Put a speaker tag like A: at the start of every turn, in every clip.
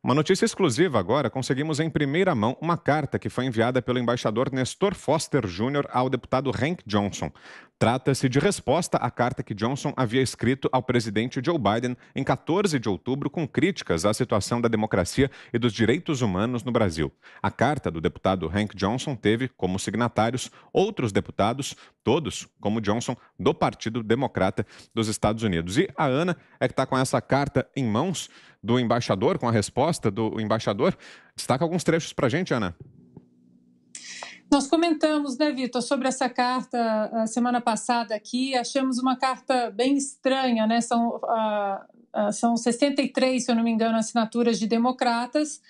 A: Uma notícia exclusiva agora, conseguimos em primeira mão uma carta que foi enviada pelo embaixador Nestor Foster Jr. ao deputado Hank Johnson. Trata-se de resposta à carta que Johnson havia escrito ao presidente Joe Biden em 14 de outubro com críticas à situação da democracia e dos direitos humanos no Brasil. A carta do deputado Hank Johnson teve como signatários outros deputados, todos, como Johnson, do Partido Democrata dos Estados Unidos. E a Ana é que está com essa carta em mãos do embaixador, com a resposta do embaixador. Destaca alguns trechos para a gente, Ana.
B: Nós comentamos, né, Vitor, sobre essa carta a semana passada aqui. Achamos uma carta bem estranha, né? São, uh, uh, são 63, se eu não me engano, assinaturas de democratas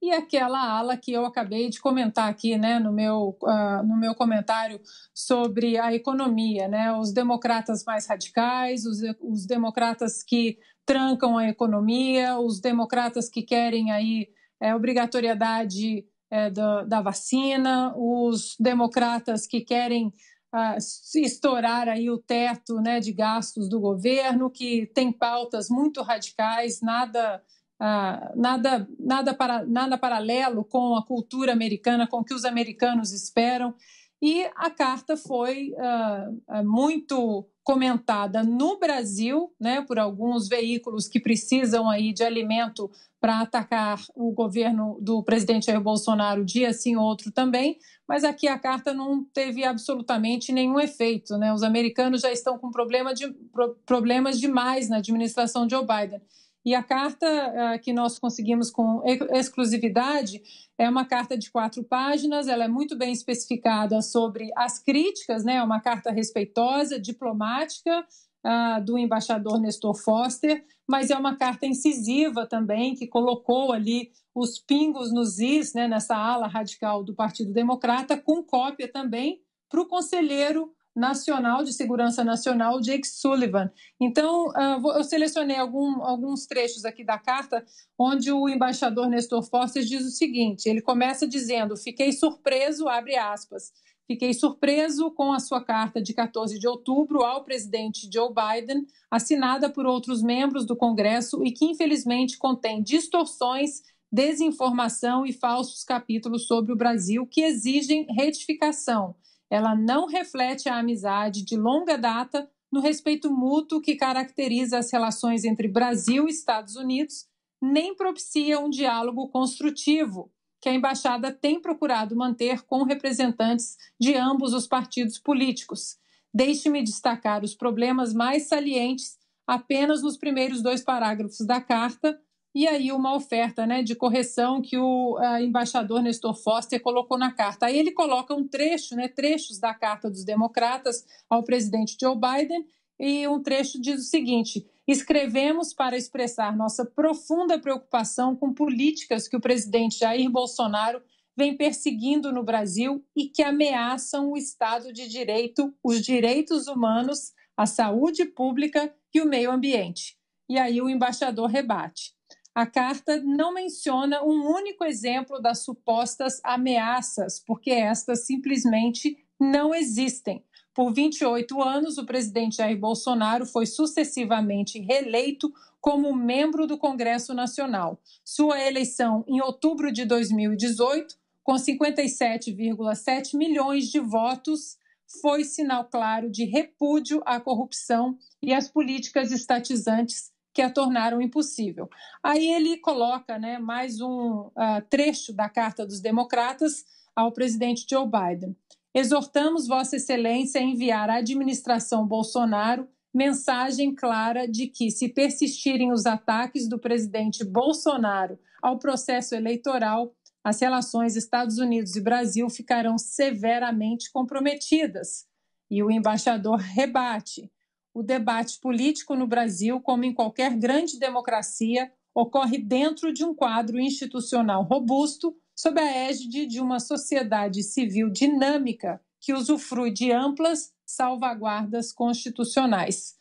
B: e aquela ala que eu acabei de comentar aqui né, no, meu, uh, no meu comentário sobre a economia, né, os democratas mais radicais, os, os democratas que trancam a economia, os democratas que querem aí é, obrigatoriedade é, da, da, vacina, os democratas que querem ah, estourar aí o teto né, de gastos do governo, que tem pautas muito radicais, nada ah, nada, nada, para, nada paralelo com a cultura americana, com o que os americanos esperam. E a carta foi ah, ah, muito comentada no Brasil, né, por alguns veículos que precisam aí de alimento para atacar o governo do presidente Jair Bolsonaro, dia sim outro também, mas aqui a carta não teve absolutamente nenhum efeito, né? Os americanos já estão com problema de, pro, problemas demais na administração de Joe Biden. E a carta ah, que nós conseguimos com exclusividade é uma carta de quatro páginas, ela é muito bem especificada sobre as críticas, né? É uma carta respeitosa, diplomática, ah, do embaixador Nestor Foster, mas é uma carta incisiva também, que colocou ali os pingos nos is, né, nessa ala radical do Partido Democrata, com cópia também para o conselheiro Nacional de Segurança Nacional, Jake Sullivan. Então, ah, eu selecionei algum, alguns trechos aqui da carta, onde o embaixador Nestor Fortes diz o seguinte: ele começa dizendo, fiquei surpreso, abre aspas. Fiquei surpreso com a sua carta de 14 de outubro ao presidente Joe Biden, assinada por outros membros do Congresso e que infelizmente contém distorções, desinformação e falsos capítulos sobre o Brasil que exigem retificação ela não reflete a amizade de longa data no respeito mútuo que caracteriza as relações entre Brasil e Estados Unidos, nem propicia um diálogo construtivo que a embaixada tem procurado manter com representantes de ambos os partidos políticos. Deixe-me destacar os problemas mais salientes apenas nos primeiros dois parágrafos da carta, e aí uma oferta né, de correção que o eh, embaixador Nestor Foster colocou na carta. Aí ele coloca um trecho, né, trechos da carta dos democratas ao presidente Joe Biden, e um trecho diz o seguinte: escrevemos para expressar nossa profunda preocupação com políticas que o presidente Jair Bolsonaro vem perseguindo no Brasil e que ameaçam o Estado de Direito, os direitos humanos, a saúde pública e o meio ambiente. E aí o embaixador rebate a carta não menciona um único exemplo das supostas ameaças, porque estas simplesmente não existem. Por 28 anos, o presidente Jair Bolsonaro foi sucessivamente reeleito como membro do Congresso Nacional. Sua eleição em outubro de 2018, com 57,7 milhões de votos, foi sinal claro de repúdio à corrupção e às políticas estatizantes que a tornaram impossível. Aí ele coloca né, mais um uh, trecho da Carta dos Democratas ao presidente Joe Biden. Exortamos Vossa Excelência a enviar à administração Bolsonaro mensagem clara de que, se persistirem os ataques do presidente Bolsonaro ao processo eleitoral, as relações Estados Unidos e Brasil ficarão severamente comprometidas. E o embaixador rebate o debate político no Brasil, como em qualquer grande democracia, ocorre dentro de um quadro institucional robusto, sob a égide de uma sociedade civil dinâmica que usufrui de amplas salvaguardas constitucionais.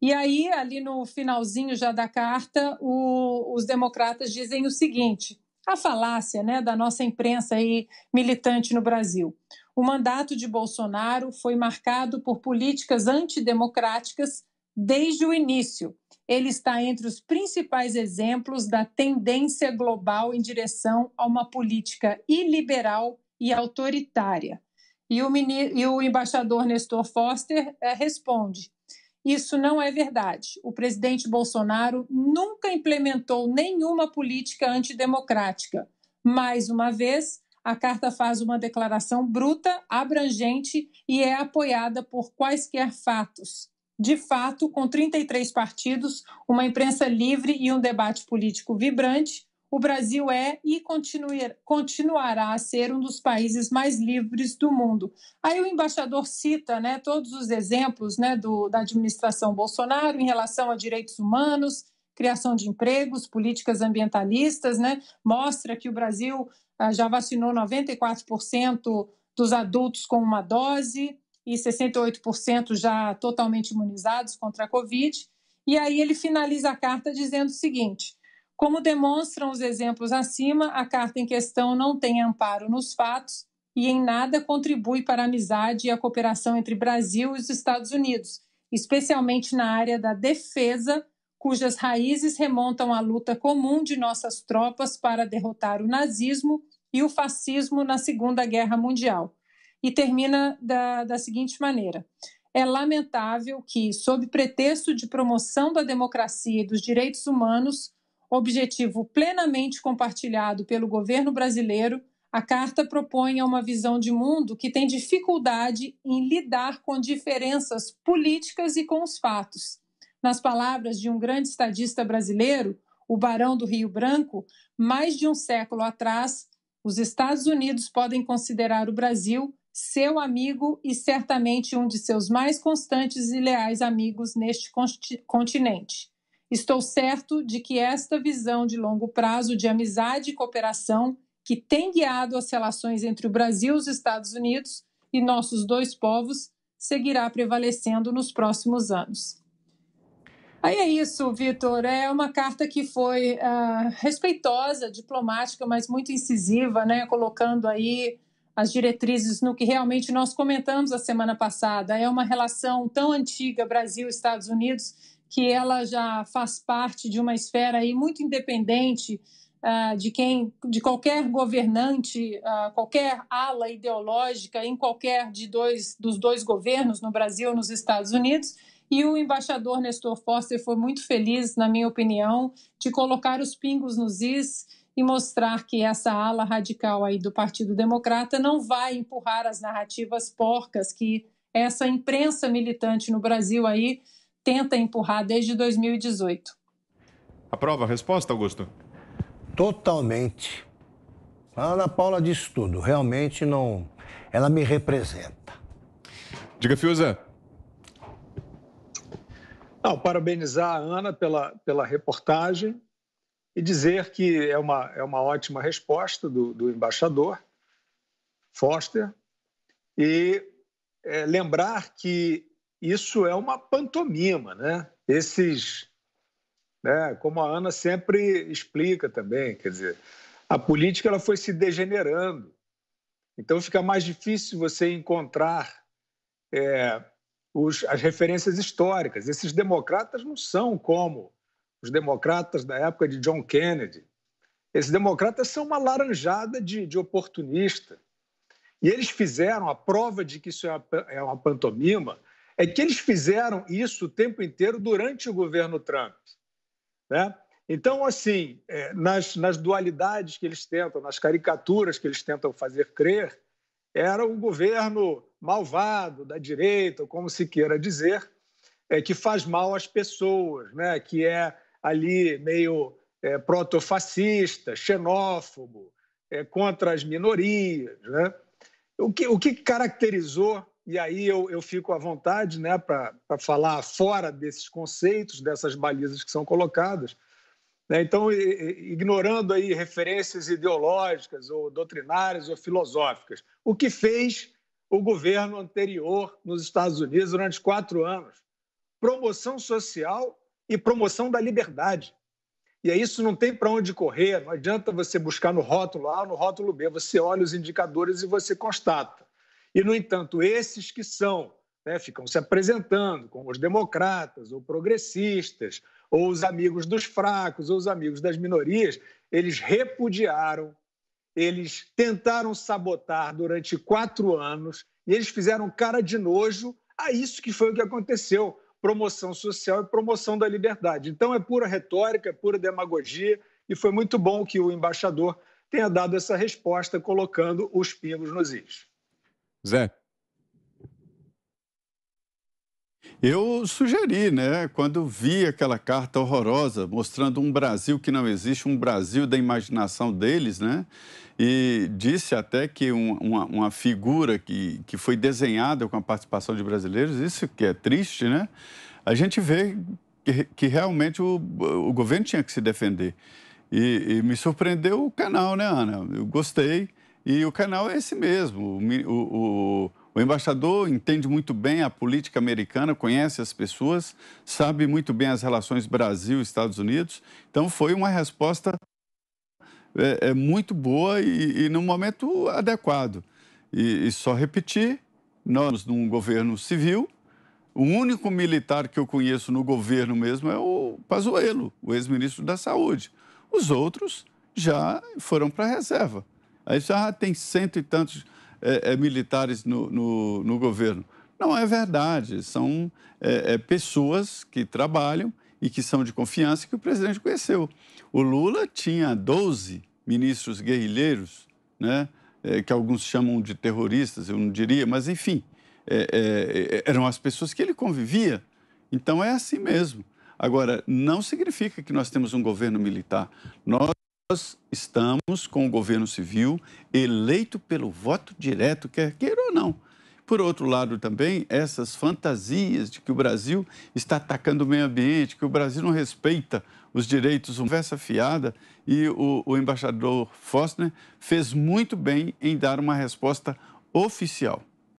B: E aí, ali no finalzinho já da carta, o, os democratas dizem o seguinte: a falácia né, da nossa imprensa aí militante no Brasil. O mandato de Bolsonaro foi marcado por políticas antidemocráticas desde o início. Ele está entre os principais exemplos da tendência global em direção a uma política iliberal e autoritária. E o, e o embaixador Nestor Foster eh, responde: Isso não é verdade. O presidente Bolsonaro nunca implementou nenhuma política antidemocrática. Mais uma vez, a carta faz uma declaração bruta, abrangente e é apoiada por quaisquer fatos. De fato, com 33 partidos, uma imprensa livre e um debate político vibrante, o Brasil é e continuará a ser um dos países mais livres do mundo. Aí o embaixador cita né, todos os exemplos né, do, da administração Bolsonaro em relação a direitos humanos, criação de empregos, políticas ambientalistas, né, mostra que o Brasil ah, já vacinou 94% dos adultos com uma dose e 68% já totalmente imunizados contra a Covid. E aí ele finaliza a carta dizendo o seguinte: como demonstram os exemplos acima, a carta em questão não tem amparo nos fatos e em nada contribui para a amizade e a cooperação entre Brasil e os Estados Unidos, especialmente na área da defesa, cujas raízes remontam à luta comum de nossas tropas para derrotar o nazismo e o fascismo na Segunda Guerra Mundial. E termina da, da seguinte maneira: é lamentável que, sob pretexto de promoção da democracia e dos direitos humanos, objetivo plenamente compartilhado pelo governo brasileiro, a carta propõe uma visão de mundo que tem dificuldade em lidar com diferenças políticas e com os fatos. Nas palavras de um grande estadista brasileiro, o Barão do Rio Branco, mais de um século atrás, os Estados Unidos podem considerar o Brasil seu amigo e certamente um de seus mais constantes e leais amigos neste continente. Estou certo de que esta visão de longo prazo de amizade e cooperação que tem guiado as relações entre o Brasil e os Estados Unidos e nossos dois povos seguirá prevalecendo nos próximos anos. Aí é isso, Vitor. É uma carta que foi uh, respeitosa, diplomática, mas muito incisiva, né? colocando aí as diretrizes no que realmente nós comentamos a semana passada. É uma relação tão antiga Brasil-Estados Unidos que ela já faz parte de uma esfera aí muito independente uh, de quem, de qualquer governante, uh, qualquer ala ideológica em qualquer de dois, dos dois governos no Brasil ou nos Estados Unidos e o embaixador Nestor Foster foi muito feliz, na minha opinião, de colocar os pingos nos is e mostrar que essa ala radical aí do Partido Democrata não vai empurrar as narrativas porcas que essa imprensa militante no Brasil aí tenta empurrar desde 2018.
C: prova, a resposta, Augusto?
A: Totalmente. A Ana Paula disse tudo. Realmente não. Ela me representa.
B: Diga,
C: Fiuza.
A: Não, parabenizar a Ana pela, pela reportagem e dizer que é uma, é uma ótima resposta do, do embaixador Foster e é, lembrar que isso é uma pantomima, né? Esses, né? Como a Ana sempre explica também, quer dizer, a política ela foi se degenerando, então fica mais difícil você encontrar é, os, as referências históricas. Esses democratas não são como os democratas da época de John Kennedy. Esses democratas são uma laranjada de, de oportunista. E eles fizeram, a prova de que isso é uma, é uma pantomima, é que eles fizeram isso o tempo inteiro durante o governo Trump. Né? Então, assim, é, nas, nas dualidades que eles tentam, nas caricaturas que eles tentam fazer crer, era o governo malvado da direita, ou como se queira dizer, é, que faz mal às pessoas, né? que é ali meio é, protofascista, xenófobo, é, contra as minorias. Né? O, que, o que caracterizou, e aí eu, eu fico à vontade né, para falar fora desses conceitos, dessas balizas que são colocadas, né? Então, ignorando aí referências ideológicas ou doutrinárias ou filosóficas, o que fez o governo anterior nos Estados Unidos durante quatro anos. Promoção social e promoção da liberdade. E aí isso não tem para onde correr, não adianta você buscar no rótulo A ou no rótulo B, você olha os indicadores e você constata. E, no entanto, esses que são né, ficam se apresentando como os democratas ou progressistas, ou os amigos dos fracos, ou os amigos das minorias, eles repudiaram, eles tentaram sabotar durante quatro anos e eles fizeram cara de nojo a isso que foi o que aconteceu promoção social e promoção da liberdade. Então é pura retórica, é pura demagogia e foi muito bom que o embaixador tenha dado essa resposta colocando os pingos nos is.
C: Zé, Eu sugeri, né, quando vi aquela carta horrorosa mostrando um Brasil que não existe, um Brasil da imaginação deles, né? E disse até que uma, uma, figura que, que foi desenhada com a participação de brasileiros, isso que é triste, né? A gente vê que, que realmente o, o governo tinha que se defender. E, e me surpreendeu o canal, né, Ana? Eu gostei. E o canal é esse mesmo. o, o o embaixador entende muito bem a política americana, conhece as pessoas, sabe muito bem as relações Brasil-Estados Unidos. Então, foi uma resposta é, é muito boa e, e no momento adequado. E, e só repetir, nós num governo civil, o único militar que eu conheço no governo mesmo é o Pazuello, o ex-ministro da Saúde. Os outros já foram para a reserva. Aí já tem cento e tantos é, é, militares no, no, no, governo. Não é verdade. São é, é pessoas que trabalham e que são de confiança que o presidente conheceu. O Lula tinha 12 ministros guerrilheiros, né? É, que alguns chamam de terroristas, eu não diria, mas enfim, eram as pessoas que ele convivia. Então é assim mesmo. Agora, não significa que nós temos um governo militar. Nós nós estamos com o governo civil eleito pelo voto direto, quer queira ou não. Por outro lado, também, essas fantasias de que o Brasil está atacando o meio ambiente, que o Brasil não respeita os direitos, conversa fiada, e o, o embaixador Fosner fez muito bem em dar uma resposta oficial.